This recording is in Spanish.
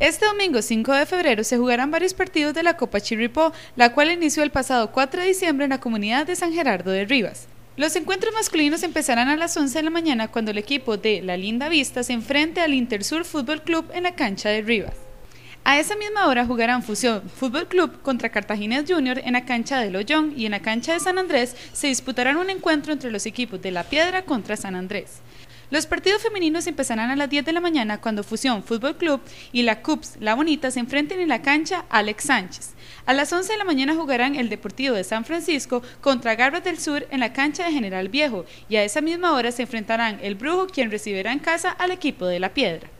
Este domingo 5 de febrero se jugarán varios partidos de la Copa Chirripó, la cual inició el pasado 4 de diciembre en la comunidad de San Gerardo de Rivas. Los encuentros masculinos empezarán a las 11 de la mañana cuando el equipo de La Linda Vista se enfrente al Intersur Fútbol Club en la cancha de Rivas. A esa misma hora jugarán Fusión Fútbol Club contra Cartagena Junior en la cancha de Loyón y en la cancha de San Andrés se disputarán un encuentro entre los equipos de La Piedra contra San Andrés. Los partidos femeninos empezarán a las 10 de la mañana cuando Fusión Fútbol Club y la CUPS La Bonita se enfrenten en la cancha Alex Sánchez. A las 11 de la mañana jugarán el Deportivo de San Francisco contra Garras del Sur en la cancha de General Viejo y a esa misma hora se enfrentarán el Brujo quien recibirá en casa al equipo de La Piedra.